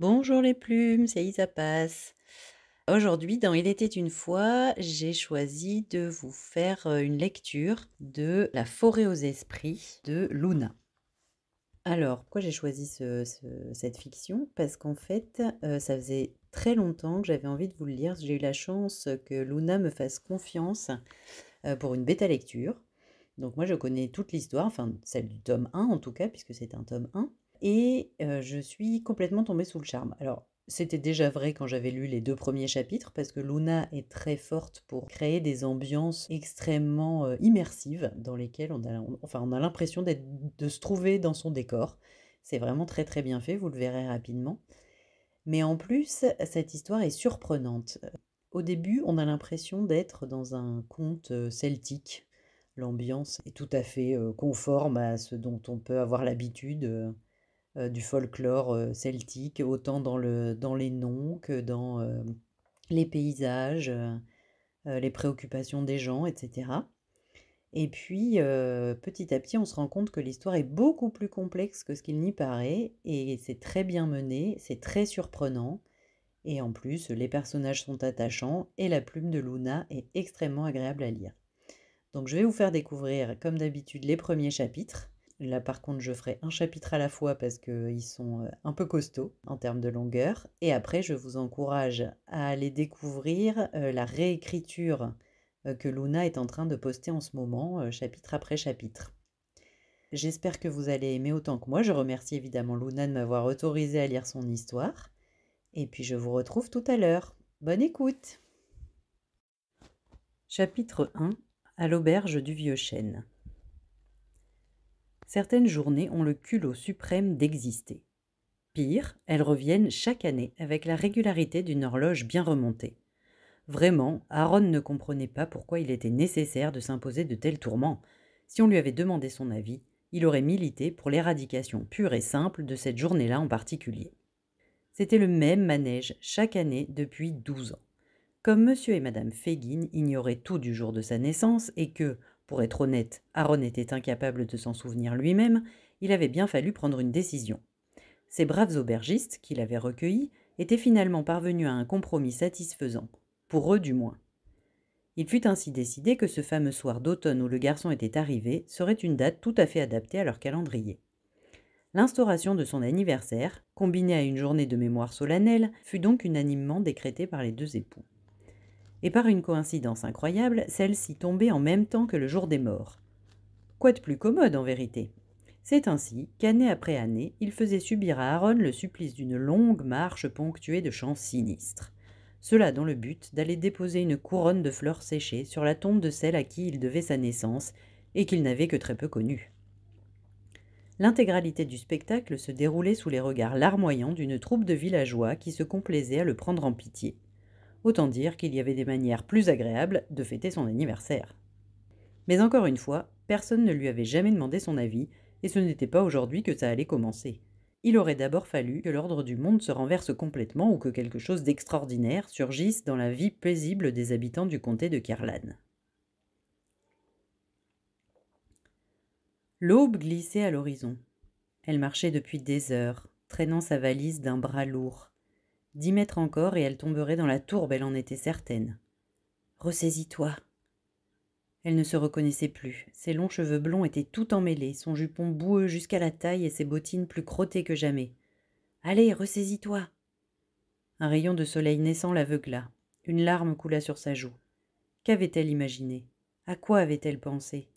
Bonjour les plumes, c'est Passe. Aujourd'hui, dans Il était une fois, j'ai choisi de vous faire une lecture de La forêt aux esprits de Luna. Alors, pourquoi j'ai choisi cette fiction Parce qu'en fait, ça faisait très longtemps que j'avais envie de vous le lire. J'ai eu la chance que Luna me fasse confiance pour une bêta lecture. Donc moi, je connais toute l'histoire, enfin celle du tome 1 en tout cas, puisque c'est un tome 1 et je suis complètement tombée sous le charme. Alors, c'était déjà vrai quand j'avais lu les deux premiers chapitres parce que Luna est très forte pour créer des ambiances extrêmement immersives dans lesquelles on a, enfin, a l'impression de se trouver dans son décor. C'est vraiment très très bien fait, vous le verrez rapidement. Mais en plus, cette histoire est surprenante. Au début, on a l'impression d'être dans un conte celtique. L'ambiance est tout à fait conforme à ce dont on peut avoir l'habitude euh, du folklore euh, celtique, autant dans, le, dans les noms que dans euh, les paysages, les préoccupations des gens, etc. Et puis, petit à petit, on se rend compte que l'histoire est beaucoup plus complexe que ce qu'il n'y paraît, et c'est très bien mené, c'est très surprenant, et en plus, les personnages sont attachants, et la plume de Luna est extrêmement agréable à lire. Donc je vais vous faire découvrir, comme d'habitude, les premiers chapitres, Là, par contre, je ferai un chapitre à la fois parce qu'ils euh, sont euh, un peu costauds en termes de longueur. Et après, je vous encourage à aller découvrir euh, la réécriture que Luna est en train de poster en ce moment, chapitre après chapitre. J'espère que vous allez aimer autant que moi. Je remercie évidemment Luna de m'avoir autorisé à lire son histoire. Et puis je vous retrouve tout à l'heure. Bonne écoute Chapitre 1 À l'auberge du vieux chêne certaines journées ont le culot suprême d'exister. Pire, elles reviennent chaque année avec la régularité d'une horloge bien remontée. Vraiment, Aaron ne comprenait pas pourquoi il était nécessaire de s'imposer de tels tourments. Si on lui avait demandé son avis, il aurait milité pour l'éradication pure et simple de cette journée-là en particulier. C'était le même manège chaque année depuis douze ans. Comme monsieur et madame Fegin ignoraient tout du jour de sa naissance et que, pour être honnête, Aaron était incapable de s'en souvenir lui-même, il avait bien fallu prendre une décision. Ces braves aubergistes, qu'il avait recueillis, étaient finalement parvenus à un compromis satisfaisant, pour eux du moins. Il fut ainsi décidé que ce fameux soir d'automne où le garçon était arrivé serait une date tout à fait adaptée à leur calendrier. L'instauration de son anniversaire, combinée à une journée de mémoire solennelle, fut donc unanimement décrétée par les deux époux et par une coïncidence incroyable, celle-ci tombait en même temps que le jour des morts. Quoi de plus commode en vérité C'est ainsi qu'année après année, il faisait subir à Aaron le supplice d'une longue marche ponctuée de chants sinistres. Cela dans le but d'aller déposer une couronne de fleurs séchées sur la tombe de celle à qui il devait sa naissance et qu'il n'avait que très peu connue. L'intégralité du spectacle se déroulait sous les regards larmoyants d'une troupe de villageois qui se complaisait à le prendre en pitié. Autant dire qu'il y avait des manières plus agréables de fêter son anniversaire. Mais encore une fois, personne ne lui avait jamais demandé son avis, et ce n'était pas aujourd'hui que ça allait commencer. Il aurait d'abord fallu que l'ordre du monde se renverse complètement ou que quelque chose d'extraordinaire surgisse dans la vie paisible des habitants du comté de Kerlan. L'aube glissait à l'horizon. Elle marchait depuis des heures, traînant sa valise d'un bras lourd, Dix mètres encore et elle tomberait dans la tourbe, elle en était certaine. Ressaisis-toi. Elle ne se reconnaissait plus. Ses longs cheveux blonds étaient tout emmêlés, son jupon boueux jusqu'à la taille et ses bottines plus crottées que jamais. Allez, ressaisis-toi. Un rayon de soleil naissant l'aveugla. Une larme coula sur sa joue. Qu'avait-elle imaginé À quoi avait-elle pensé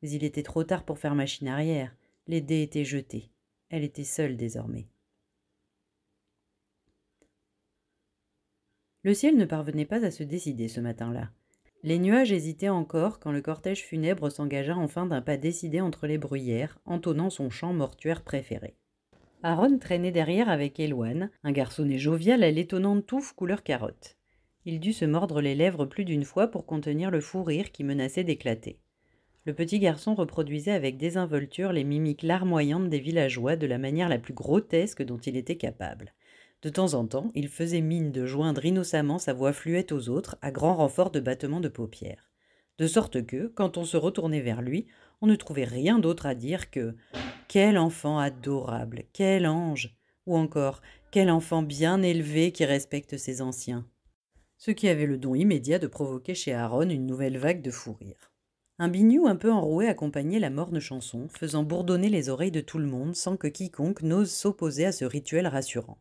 Mais il était trop tard pour faire machine arrière. Les dés étaient jetés. Elle était seule désormais. Le ciel ne parvenait pas à se décider ce matin-là. Les nuages hésitaient encore quand le cortège funèbre s'engagea enfin d'un pas décidé entre les bruyères, entonnant son chant mortuaire préféré. Aaron traînait derrière avec Éloine, un garçonnet jovial à l'étonnante touffe couleur carotte. Il dut se mordre les lèvres plus d'une fois pour contenir le fou rire qui menaçait d'éclater. Le petit garçon reproduisait avec désinvolture les mimiques larmoyantes des villageois de la manière la plus grotesque dont il était capable. De temps en temps, il faisait mine de joindre innocemment sa voix fluette aux autres à grand renfort de battements de paupières. De sorte que, quand on se retournait vers lui, on ne trouvait rien d'autre à dire que Quel enfant adorable, quel ange ou encore Quel enfant bien élevé qui respecte ses anciens ce qui avait le don immédiat de provoquer chez Aaron une nouvelle vague de fou rire. Un bignou un peu enroué accompagnait la morne chanson, faisant bourdonner les oreilles de tout le monde sans que quiconque n'ose s'opposer à ce rituel rassurant.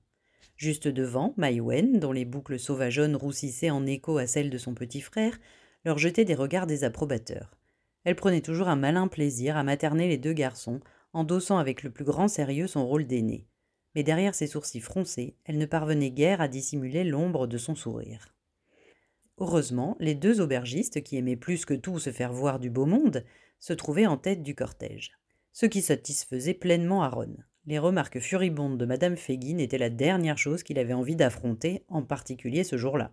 Juste devant, Maïwen, dont les boucles sauvageonnes roussissaient en écho à celles de son petit frère, leur jetait des regards désapprobateurs. Elle prenait toujours un malin plaisir à materner les deux garçons, endossant avec le plus grand sérieux son rôle d'aînée. Mais derrière ses sourcils froncés, elle ne parvenait guère à dissimuler l'ombre de son sourire. Heureusement, les deux aubergistes, qui aimaient plus que tout se faire voir du beau monde, se trouvaient en tête du cortège, ce qui satisfaisait pleinement Aaron. Les remarques furibondes de Madame Féguine étaient la dernière chose qu'il avait envie d'affronter, en particulier ce jour-là.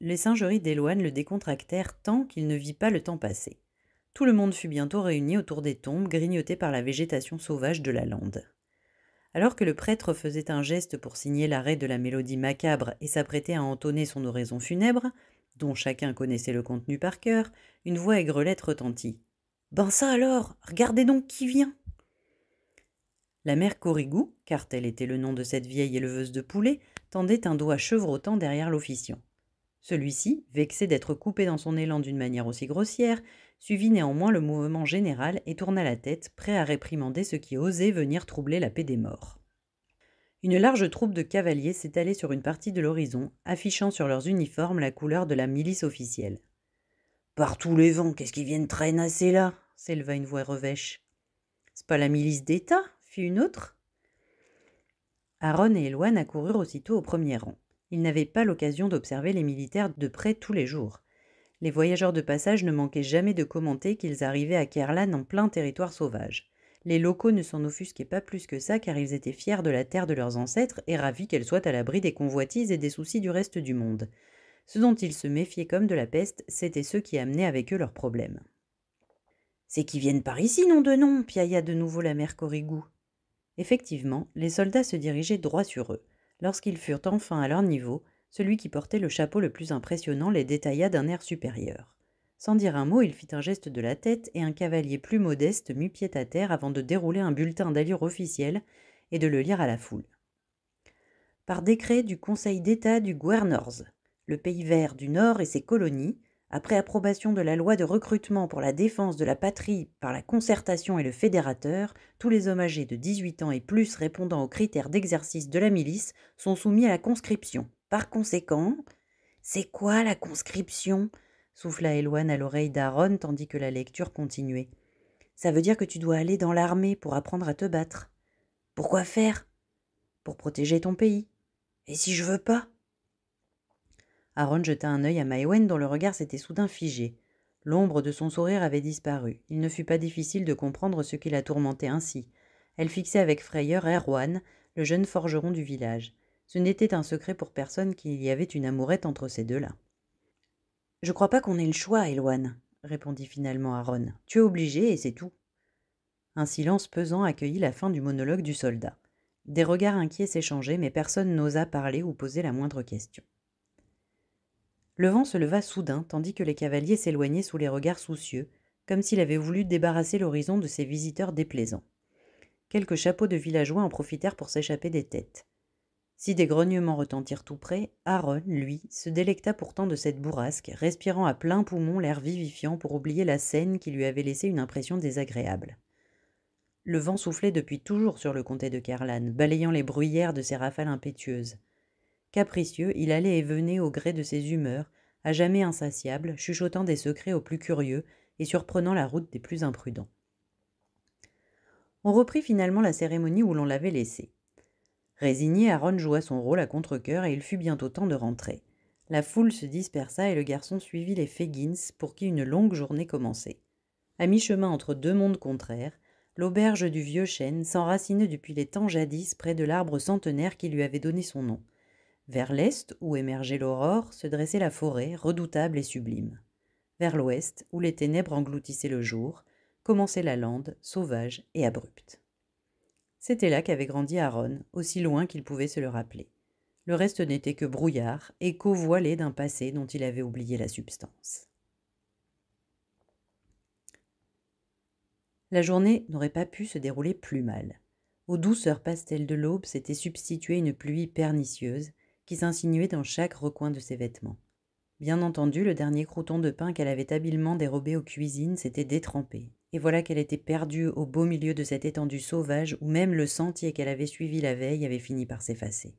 Les singeries d'Éloigne le décontractèrent tant qu'il ne vit pas le temps passer. Tout le monde fut bientôt réuni autour des tombes grignotées par la végétation sauvage de la lande. Alors que le prêtre faisait un geste pour signer l'arrêt de la mélodie macabre et s'apprêtait à entonner son oraison funèbre, dont chacun connaissait le contenu par cœur, une voix aigrelette retentit. Ben ça alors, regardez donc qui vient la mère Corrigou, car tel était le nom de cette vieille éleveuse de poulets, tendait un doigt chevrotant derrière l'officiant. Celui-ci, vexé d'être coupé dans son élan d'une manière aussi grossière, suivit néanmoins le mouvement général et tourna la tête, prêt à réprimander ceux qui osaient venir troubler la paix des morts. Une large troupe de cavaliers s'étalait sur une partie de l'horizon, affichant sur leurs uniformes la couleur de la milice officielle. Par tous les vents, qu'est-ce qu'ils viennent traînasser là s'éleva une voix revêche. C'est pas la milice d'État une autre. Aaron et Eloane accoururent aussitôt au premier rang. Ils n'avaient pas l'occasion d'observer les militaires de près tous les jours. Les voyageurs de passage ne manquaient jamais de commenter qu'ils arrivaient à Kerlan en plein territoire sauvage. Les locaux ne s'en offusquaient pas plus que ça car ils étaient fiers de la terre de leurs ancêtres et ravis qu'elle soit à l'abri des convoitises et des soucis du reste du monde. Ce dont ils se méfiaient comme de la peste, c'était ceux qui amenaient avec eux leurs problèmes. C'est qu'ils viennent par ici, nom de nom, piailla de nouveau la mère Corrigou. Effectivement, les soldats se dirigeaient droit sur eux. Lorsqu'ils furent enfin à leur niveau, celui qui portait le chapeau le plus impressionnant les détailla d'un air supérieur. Sans dire un mot, il fit un geste de la tête et un cavalier plus modeste mit pied à terre avant de dérouler un bulletin d'allure officielle et de le lire à la foule. Par décret du Conseil d'État du Guernors, le pays vert du Nord et ses colonies, après approbation de la loi de recrutement pour la défense de la patrie par la concertation et le fédérateur, tous les hommes âgés de 18 ans et plus répondant aux critères d'exercice de la milice sont soumis à la conscription. Par conséquent, c'est quoi la conscription souffla Éloine à l'oreille d'Aaron tandis que la lecture continuait. Ça veut dire que tu dois aller dans l'armée pour apprendre à te battre. Pourquoi faire Pour protéger ton pays. Et si je veux pas Aaron jeta un œil à Maïwen dont le regard s'était soudain figé. L'ombre de son sourire avait disparu. Il ne fut pas difficile de comprendre ce qui la tourmentait ainsi. Elle fixait avec frayeur Erwan, le jeune forgeron du village. Ce n'était un secret pour personne qu'il y avait une amourette entre ces deux-là. Je crois pas qu'on ait le choix, Éloane, répondit finalement Aaron. Tu es obligé et c'est tout. Un silence pesant accueillit la fin du monologue du soldat. Des regards inquiets s'échangeaient, mais personne n'osa parler ou poser la moindre question. Le vent se leva soudain, tandis que les cavaliers s'éloignaient sous les regards soucieux, comme s'il avait voulu débarrasser l'horizon de ses visiteurs déplaisants. Quelques chapeaux de villageois en profitèrent pour s'échapper des têtes. Si des grognements retentirent tout près, Aaron, lui, se délecta pourtant de cette bourrasque, respirant à plein poumon l'air vivifiant pour oublier la scène qui lui avait laissé une impression désagréable. Le vent soufflait depuis toujours sur le comté de Carlan, balayant les bruyères de ses rafales impétueuses. Capricieux, il allait et venait au gré de ses humeurs, à jamais insatiable, chuchotant des secrets aux plus curieux et surprenant la route des plus imprudents. On reprit finalement la cérémonie où l'on l'avait laissé. Résigné, Aaron joua son rôle à contre coeur et il fut bientôt temps de rentrer. La foule se dispersa et le garçon suivit les Fegins pour qui une longue journée commençait. À mi-chemin entre deux mondes contraires, l'auberge du vieux chêne s'enracinait depuis les temps jadis près de l'arbre centenaire qui lui avait donné son nom. Vers l'est, où émergeait l'aurore, se dressait la forêt, redoutable et sublime. Vers l'ouest, où les ténèbres engloutissaient le jour, commençait la lande, sauvage et abrupte. C'était là qu'avait grandi Aaron, aussi loin qu'il pouvait se le rappeler. Le reste n'était que brouillard, écho voilé d'un passé dont il avait oublié la substance. La journée n'aurait pas pu se dérouler plus mal. Aux douceurs pastelles de l'aube s'était substituée une pluie pernicieuse qui s'insinuait dans chaque recoin de ses vêtements. Bien entendu, le dernier crouton de pain qu'elle avait habilement dérobé aux cuisines s'était détrempé, et voilà qu'elle était perdue au beau milieu de cette étendue sauvage où même le sentier qu'elle avait suivi la veille avait fini par s'effacer.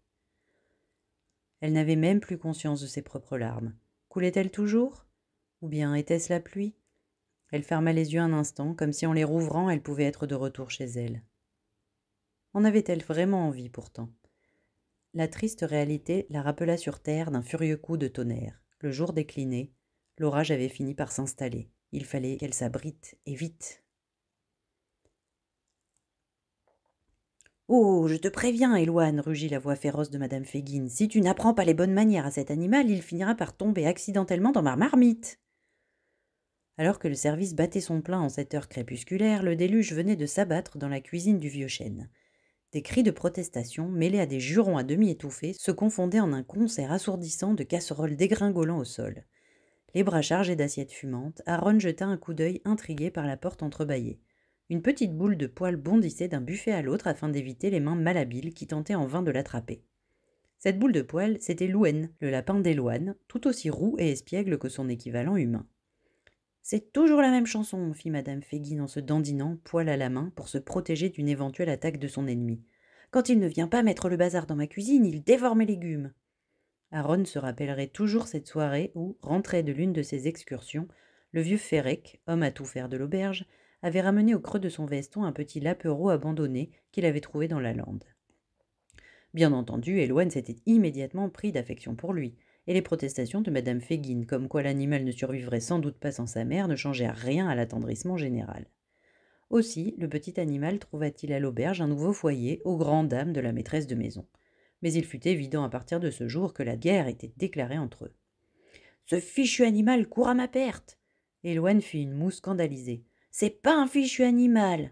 Elle n'avait même plus conscience de ses propres larmes. Coulait-elle toujours Ou bien était-ce la pluie Elle ferma les yeux un instant, comme si en les rouvrant elle pouvait être de retour chez elle. En avait-elle vraiment envie pourtant la triste réalité la rappela sur terre d'un furieux coup de tonnerre. Le jour déclinait, l'orage avait fini par s'installer. Il fallait qu'elle s'abrite, et vite. Oh, je te préviens, Éloane, rugit la voix féroce de Madame Féguine. Si tu n'apprends pas les bonnes manières à cet animal, il finira par tomber accidentellement dans ma marmite. Alors que le service battait son plein en cette heure crépusculaire, le déluge venait de s'abattre dans la cuisine du vieux chêne. Des cris de protestation, mêlés à des jurons à demi étouffés, se confondaient en un concert assourdissant de casseroles dégringolant au sol. Les bras chargés d'assiettes fumantes, Aaron jeta un coup d'œil intrigué par la porte entrebâillée. Une petite boule de poils bondissait d'un buffet à l'autre afin d'éviter les mains malhabiles qui tentaient en vain de l'attraper. Cette boule de poils, c'était Louen, le lapin des tout aussi roux et espiègle que son équivalent humain. C'est toujours la même chanson, fit madame Féguine en se dandinant, poil à la main, pour se protéger d'une éventuelle attaque de son ennemi. Quand il ne vient pas mettre le bazar dans ma cuisine, il dévore mes légumes. Aaron se rappellerait toujours cette soirée où, rentré de l'une de ses excursions, le vieux Ferrec, homme à tout faire de l'auberge, avait ramené au creux de son veston un petit lapereau abandonné qu'il avait trouvé dans la lande. Bien entendu, Elouane s'était immédiatement pris d'affection pour lui et les protestations de Madame Féguine, comme quoi l'animal ne survivrait sans doute pas sans sa mère, ne changèrent rien à l'attendrissement général. Aussi, le petit animal trouva-t-il à l'auberge un nouveau foyer aux grandes dames de la maîtresse de maison. Mais il fut évident à partir de ce jour que la guerre était déclarée entre eux. Ce fichu animal court à ma perte Éloigne fit une moue scandalisée. C'est pas un fichu animal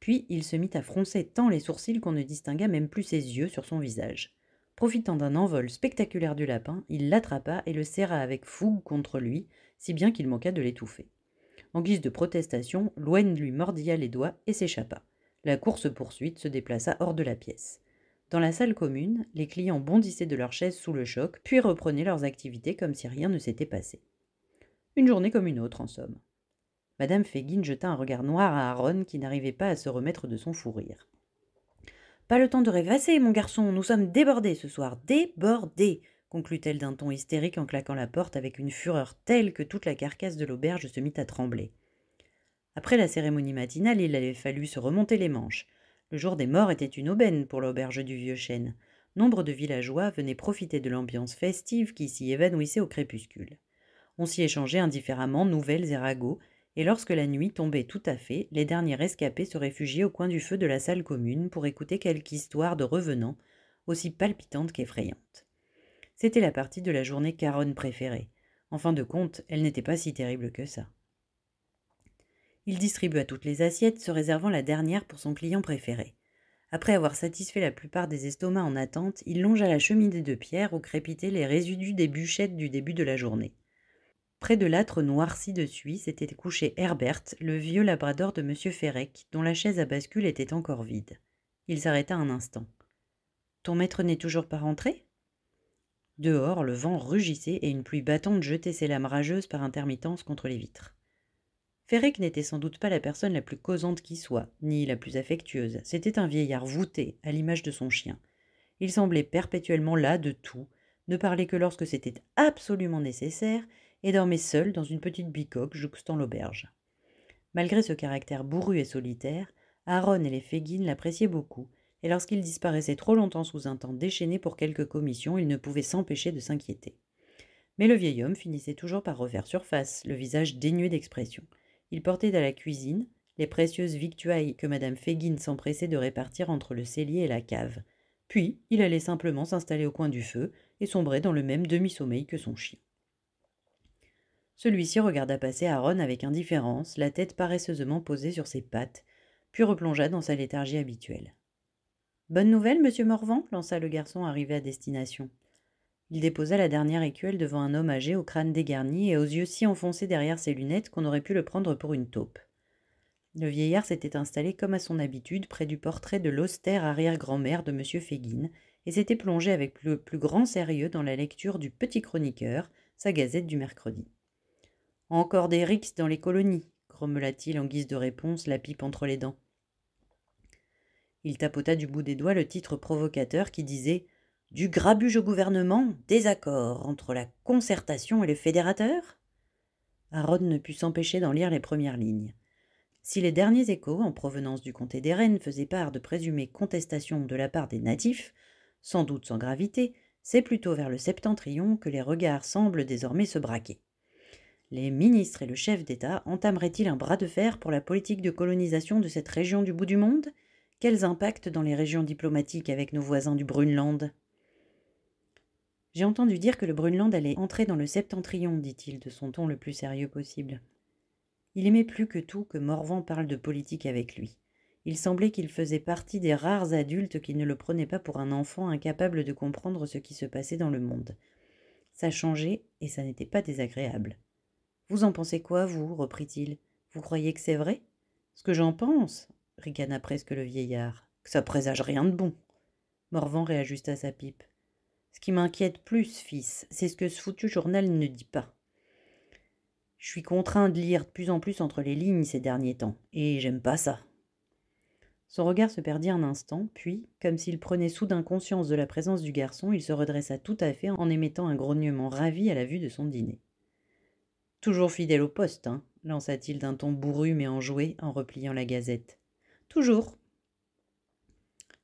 Puis il se mit à froncer tant les sourcils qu'on ne distingua même plus ses yeux sur son visage. Profitant d'un envol spectaculaire du lapin, il l'attrapa et le serra avec fougue contre lui, si bien qu'il manqua de l'étouffer. En guise de protestation, Louen lui mordilla les doigts et s'échappa. La course-poursuite se déplaça hors de la pièce. Dans la salle commune, les clients bondissaient de leurs chaises sous le choc, puis reprenaient leurs activités comme si rien ne s'était passé. Une journée comme une autre, en somme. Madame Féguin jeta un regard noir à Aaron qui n'arrivait pas à se remettre de son fou rire. Pas le temps de rêvasser, mon garçon, nous sommes débordés ce soir, débordés conclut-elle d'un ton hystérique en claquant la porte avec une fureur telle que toute la carcasse de l'auberge se mit à trembler. Après la cérémonie matinale, il avait fallu se remonter les manches. Le jour des morts était une aubaine pour l'auberge du vieux chêne. Nombre de villageois venaient profiter de l'ambiance festive qui s'y évanouissait au crépuscule. On s'y échangeait indifféremment nouvelles et ragots, et lorsque la nuit tombait tout à fait, les derniers rescapés se réfugiaient au coin du feu de la salle commune pour écouter quelque histoire de revenants, aussi palpitante qu'effrayante. C'était la partie de la journée Caronne préférée. En fin de compte, elle n'était pas si terrible que ça. Il distribua toutes les assiettes, se réservant la dernière pour son client préféré. Après avoir satisfait la plupart des estomacs en attente, il longea la cheminée de pierre où crépitaient les résidus des bûchettes du début de la journée. Près de l'âtre noirci de suie s'était couché Herbert, le vieux labrador de M. Ferrec, dont la chaise à bascule était encore vide. Il s'arrêta un instant. Ton maître n'est toujours pas rentré Dehors, le vent rugissait et une pluie battante jetait ses lames rageuses par intermittence contre les vitres. Ferrec n'était sans doute pas la personne la plus causante qui soit, ni la plus affectueuse. C'était un vieillard voûté, à l'image de son chien. Il semblait perpétuellement là de tout, ne parlait que lorsque c'était absolument nécessaire, et dormait seul dans une petite bicoque jouxtant l'auberge. Malgré ce caractère bourru et solitaire, Aaron et les Féguines l'appréciaient beaucoup, et lorsqu'il disparaissait trop longtemps sous un temps déchaîné pour quelques commissions, ils ne pouvaient s'empêcher de s'inquiéter. Mais le vieil homme finissait toujours par refaire surface, le visage dénué d'expression. Il portait à la cuisine les précieuses victuailles que Madame Féguine s'empressait de répartir entre le cellier et la cave. Puis, il allait simplement s'installer au coin du feu et sombrer dans le même demi-sommeil que son chien. Celui-ci regarda passer Aaron avec indifférence, la tête paresseusement posée sur ses pattes, puis replongea dans sa léthargie habituelle. Bonne nouvelle, monsieur Morvan lança le garçon arrivé à destination. Il déposa la dernière écuelle devant un homme âgé au crâne dégarni et aux yeux si enfoncés derrière ses lunettes qu'on aurait pu le prendre pour une taupe. Le vieillard s'était installé comme à son habitude près du portrait de l'austère arrière-grand-mère de monsieur Féguin et s'était plongé avec le plus grand sérieux dans la lecture du Petit Chroniqueur, sa gazette du mercredi. Encore des rixes dans les colonies, grommela-t-il en guise de réponse, la pipe entre les dents. Il tapota du bout des doigts le titre provocateur qui disait Du grabuge au gouvernement, désaccord entre la concertation et le fédérateur Aaron ne put s'empêcher d'en lire les premières lignes. Si les derniers échos en provenance du comté des Rennes, faisaient part de présumées contestations de la part des natifs, sans doute sans gravité, c'est plutôt vers le septentrion que les regards semblent désormais se braquer les ministres et le chef d'État entameraient-ils un bras de fer pour la politique de colonisation de cette région du bout du monde Quels impacts dans les régions diplomatiques avec nos voisins du brunland J'ai entendu dire que le brunland allait entrer dans le septentrion, dit-il de son ton le plus sérieux possible. Il aimait plus que tout que Morvan parle de politique avec lui. Il semblait qu'il faisait partie des rares adultes qui ne le prenaient pas pour un enfant incapable de comprendre ce qui se passait dans le monde. Ça changeait et ça n'était pas désagréable. Vous en pensez quoi, vous reprit-il. Vous croyez que c'est vrai Ce que j'en pense, ricana presque le vieillard, que ça présage rien de bon. Morvan réajusta sa pipe. Ce qui m'inquiète plus, fils, c'est ce que ce foutu journal ne dit pas. Je suis contraint de lire de plus en plus entre les lignes ces derniers temps, et j'aime pas ça. Son regard se perdit un instant, puis, comme s'il prenait soudain conscience de la présence du garçon, il se redressa tout à fait en émettant un grognement ravi à la vue de son dîner. Toujours fidèle au poste, hein lança-t-il d'un ton bourru mais enjoué en repliant la gazette. Toujours.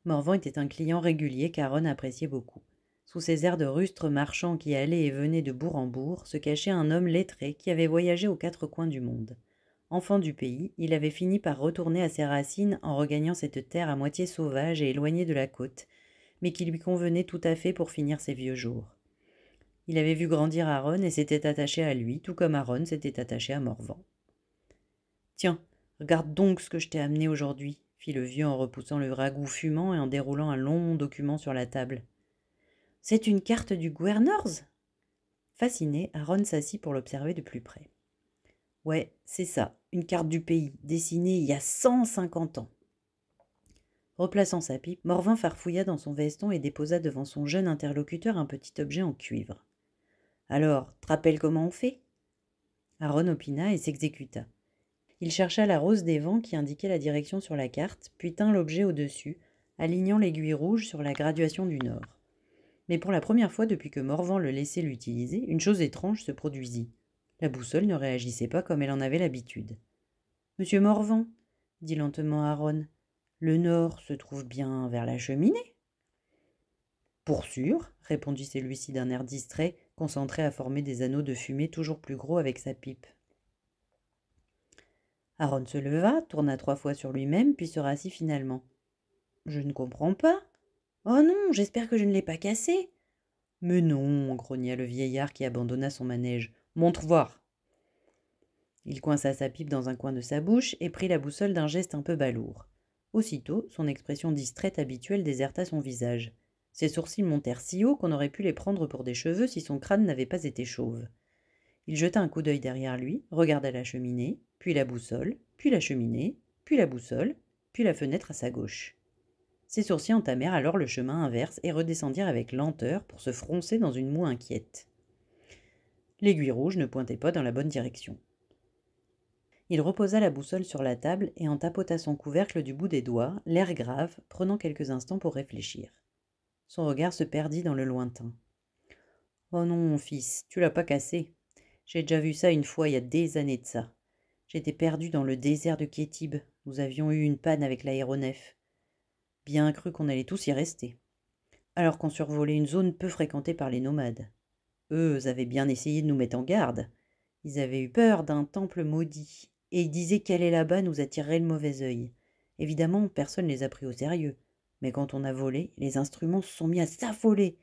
Morvan était un client régulier qu'Aaron appréciait beaucoup. Sous ses airs de rustre marchand qui allait et venait de bourg en bourg, se cachait un homme lettré qui avait voyagé aux quatre coins du monde. Enfant du pays, il avait fini par retourner à ses racines en regagnant cette terre à moitié sauvage et éloignée de la côte, mais qui lui convenait tout à fait pour finir ses vieux jours. Il avait vu grandir Aaron et s'était attaché à lui, tout comme Aaron s'était attaché à Morvan. Tiens, regarde donc ce que je t'ai amené aujourd'hui, fit le vieux en repoussant le ragoût fumant et en déroulant un long document sur la table. C'est une carte du Guerners Fasciné, Aaron s'assit pour l'observer de plus près. Ouais, c'est ça, une carte du pays, dessinée il y a 150 ans. Replaçant sa pipe, Morvan farfouilla dans son veston et déposa devant son jeune interlocuteur un petit objet en cuivre. Alors, te comment on fait Aaron opina et s'exécuta. Il chercha la rose des vents qui indiquait la direction sur la carte, puis tint l'objet au-dessus, alignant l'aiguille rouge sur la graduation du nord. Mais pour la première fois depuis que Morvan le laissait l'utiliser, une chose étrange se produisit. La boussole ne réagissait pas comme elle en avait l'habitude. Monsieur Morvan, dit lentement Aaron, le nord se trouve bien vers la cheminée. Pour sûr, répondit celui-ci d'un air distrait, concentré à former des anneaux de fumée toujours plus gros avec sa pipe. Aaron se leva, tourna trois fois sur lui-même, puis se rassit finalement. Je ne comprends pas. Oh non, j'espère que je ne l'ai pas cassé. Mais non, grogna le vieillard qui abandonna son manège. Montre voir. Il coinça sa pipe dans un coin de sa bouche et prit la boussole d'un geste un peu balourd. Aussitôt, son expression distraite habituelle déserta son visage. Ses sourcils montèrent si haut qu'on aurait pu les prendre pour des cheveux si son crâne n'avait pas été chauve. Il jeta un coup d'œil derrière lui, regarda la cheminée, puis la boussole, puis la cheminée, puis la boussole, puis la fenêtre à sa gauche. Ses sourcils entamèrent alors le chemin inverse et redescendirent avec lenteur pour se froncer dans une moue inquiète. L'aiguille rouge ne pointait pas dans la bonne direction. Il reposa la boussole sur la table et en tapota son couvercle du bout des doigts, l'air grave, prenant quelques instants pour réfléchir. Son regard se perdit dans le lointain. Oh non, mon fils, tu l'as pas cassé. J'ai déjà vu ça une fois il y a des années de ça. J'étais perdu dans le désert de Kétib. Nous avions eu une panne avec l'aéronef. Bien cru qu'on allait tous y rester. Alors qu'on survolait une zone peu fréquentée par les nomades. Eux avaient bien essayé de nous mettre en garde. Ils avaient eu peur d'un temple maudit, et ils disaient qu'aller là-bas nous attirerait le mauvais œil. Évidemment, personne ne les a pris au sérieux. Mais quand on a volé, les instruments se sont mis à s'affoler.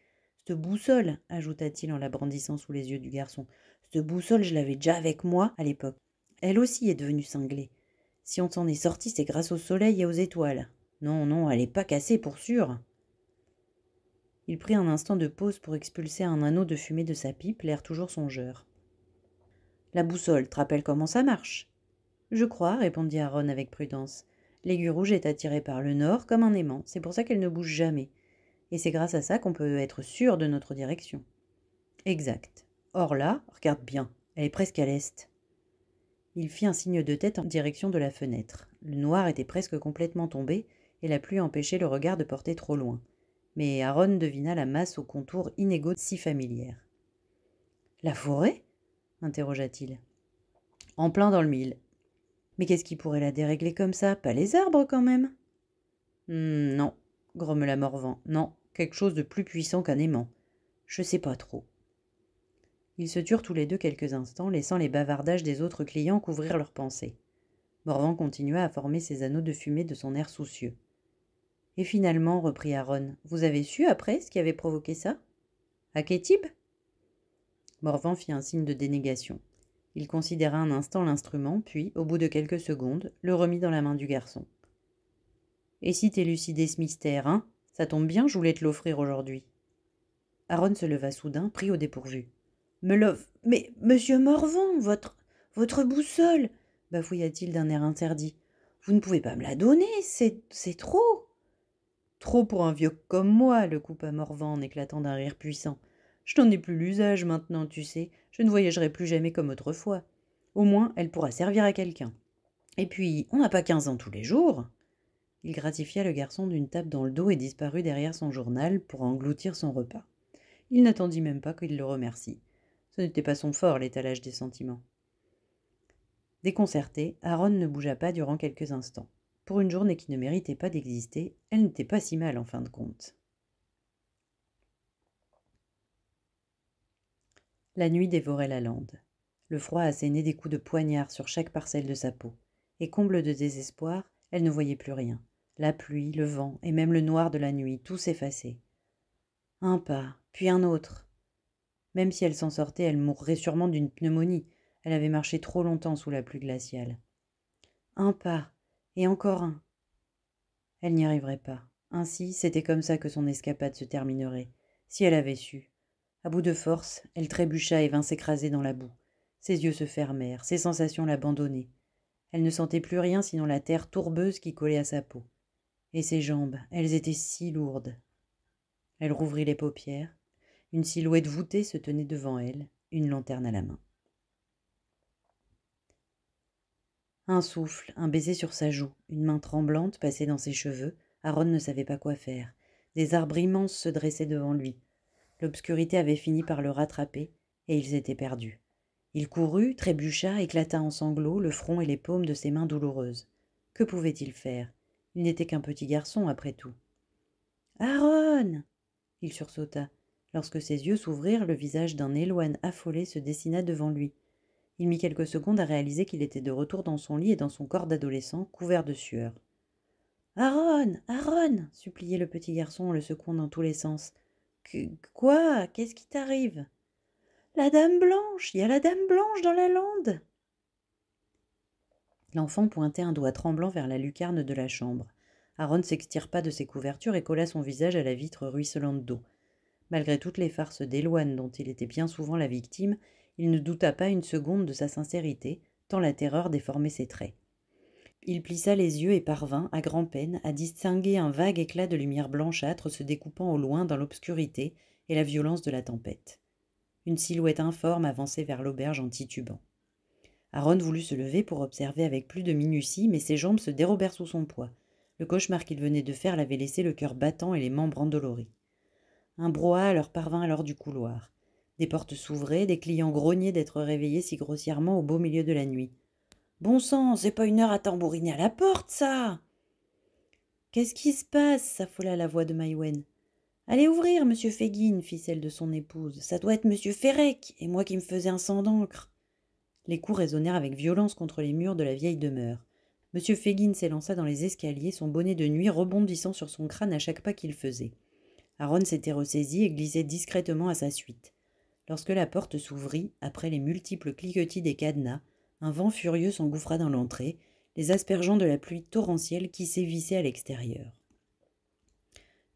Cette boussole, ajouta-t-il en la brandissant sous les yeux du garçon, cette boussole, je l'avais déjà avec moi à l'époque. Elle aussi est devenue cinglée. Si on s'en est sorti, c'est grâce au soleil et aux étoiles. Non, non, elle n'est pas cassée pour sûr. Il prit un instant de pause pour expulser un anneau de fumée de sa pipe, l'air toujours songeur. La boussole, te rappelle comment ça marche Je crois, répondit Aaron avec prudence. L'aiguille rouge est attirée par le nord comme un aimant, c'est pour ça qu'elle ne bouge jamais. Et c'est grâce à ça qu'on peut être sûr de notre direction. Exact. Or là, regarde bien, elle est presque à l'est. Il fit un signe de tête en direction de la fenêtre. Le noir était presque complètement tombé, et la pluie empêchait le regard de porter trop loin. Mais Aaron devina la masse aux contours inégaux si familière. La forêt interrogea-t-il. En plein dans le mille, mais qu'est-ce qui pourrait la dérégler comme ça Pas les arbres quand même hmm, Non, grommela Morvan. Non, quelque chose de plus puissant qu'un aimant. Je sais pas trop. Ils se turent tous les deux quelques instants, laissant les bavardages des autres clients couvrir leurs pensées. Morvan continua à former ses anneaux de fumée de son air soucieux. Et finalement, reprit Aaron, vous avez su après ce qui avait provoqué ça À Kétib Morvan fit un signe de dénégation. Il considéra un instant l'instrument, puis, au bout de quelques secondes, le remit dans la main du garçon. Et si lucidé ce mystère, hein Ça tombe bien, je voulais te l'offrir aujourd'hui. Aaron se leva soudain, pris au dépourvu. Me l'offre. Mais, monsieur Morvan, votre. votre boussole bafouilla-t-il d'un air interdit. Vous ne pouvez pas me la donner, c'est. c'est trop Trop pour un vieux comme moi, le coupa Morvan en éclatant d'un rire puissant. Je n'en ai plus l'usage maintenant, tu sais. Je ne voyagerai plus jamais comme autrefois. Au moins, elle pourra servir à quelqu'un. Et puis, on n'a pas quinze ans tous les jours. Il gratifia le garçon d'une tape dans le dos et disparut derrière son journal pour engloutir son repas. Il n'attendit même pas qu'il le remercie. Ce n'était pas son fort, l'étalage des sentiments. Déconcerté, Aaron ne bougea pas durant quelques instants. Pour une journée qui ne méritait pas d'exister, elle n'était pas si mal en fin de compte. La nuit dévorait la lande. Le froid assénait des coups de poignard sur chaque parcelle de sa peau. Et comble de désespoir, elle ne voyait plus rien. La pluie, le vent et même le noir de la nuit, tout s'effaçait. Un pas, puis un autre. Même si elle s'en sortait, elle mourrait sûrement d'une pneumonie. Elle avait marché trop longtemps sous la pluie glaciale. Un pas, et encore un. Elle n'y arriverait pas. Ainsi, c'était comme ça que son escapade se terminerait, si elle avait su, à bout de force, elle trébucha et vint s'écraser dans la boue. Ses yeux se fermèrent, ses sensations l'abandonnaient. Elle ne sentait plus rien sinon la terre tourbeuse qui collait à sa peau. Et ses jambes, elles étaient si lourdes. Elle rouvrit les paupières. Une silhouette voûtée se tenait devant elle, une lanterne à la main. Un souffle, un baiser sur sa joue, une main tremblante passait dans ses cheveux. Aaron ne savait pas quoi faire. Des arbres immenses se dressaient devant lui. L'obscurité avait fini par le rattraper, et ils étaient perdus. Il courut, trébucha, éclata en sanglots, le front et les paumes de ses mains douloureuses. Que pouvait-il faire Il n'était qu'un petit garçon, après tout. Aaron Il sursauta. Lorsque ses yeux s'ouvrirent, le visage d'un Éloigne affolé se dessina devant lui. Il mit quelques secondes à réaliser qu'il était de retour dans son lit et dans son corps d'adolescent, couvert de sueur. Aaron Aaron suppliait le petit garçon en le secouant dans tous les sens. Quoi Qu'est-ce qui t'arrive La dame blanche Il y a la dame blanche dans la lande L'enfant pointait un doigt tremblant vers la lucarne de la chambre. Aaron s'extirpa de ses couvertures et colla son visage à la vitre ruisselante d'eau. Malgré toutes les farces d'Éloigne dont il était bien souvent la victime, il ne douta pas une seconde de sa sincérité, tant la terreur déformait ses traits. Il plissa les yeux et parvint, à grand-peine, à distinguer un vague éclat de lumière blanchâtre se découpant au loin dans l'obscurité et la violence de la tempête. Une silhouette informe avançait vers l'auberge en titubant. Aaron voulut se lever pour observer avec plus de minutie, mais ses jambes se dérobèrent sous son poids. Le cauchemar qu'il venait de faire l'avait laissé le cœur battant et les membres endoloris. Un brouhaha leur parvint alors du couloir. Des portes s'ouvraient, des clients grognaient d'être réveillés si grossièrement au beau milieu de la nuit. Bon sang, c'est pas une heure à tambouriner à la porte, ça Qu'est-ce qui se passe s'affola la voix de Maïwen. Allez ouvrir, monsieur Féguine, fit celle de son épouse. Ça doit être monsieur Férec et moi qui me faisais un sang d'encre. Les coups résonnèrent avec violence contre les murs de la vieille demeure. Monsieur Féguine s'élança dans les escaliers, son bonnet de nuit rebondissant sur son crâne à chaque pas qu'il faisait. Aaron s'était ressaisi et glissait discrètement à sa suite. Lorsque la porte s'ouvrit, après les multiples cliquetis des cadenas, un vent furieux s'engouffra dans l'entrée, les aspergeant de la pluie torrentielle qui sévissait à l'extérieur.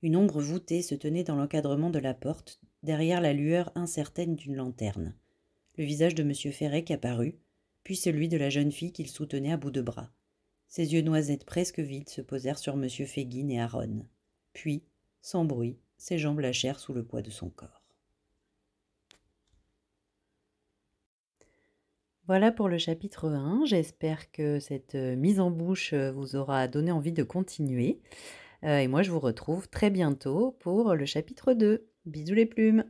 Une ombre voûtée se tenait dans l'encadrement de la porte, derrière la lueur incertaine d'une lanterne. Le visage de M. Ferrec apparut, puis celui de la jeune fille qu'il soutenait à bout de bras. Ses yeux noisettes presque vides se posèrent sur M. Féguin et Aaron. Puis, sans bruit, ses jambes lâchèrent sous le poids de son corps. Voilà pour le chapitre 1. J'espère que cette euh, mise en bouche euh, vous aura donné envie de continuer. Euh, et moi, je vous retrouve très bientôt pour le chapitre 2. Bisous les plumes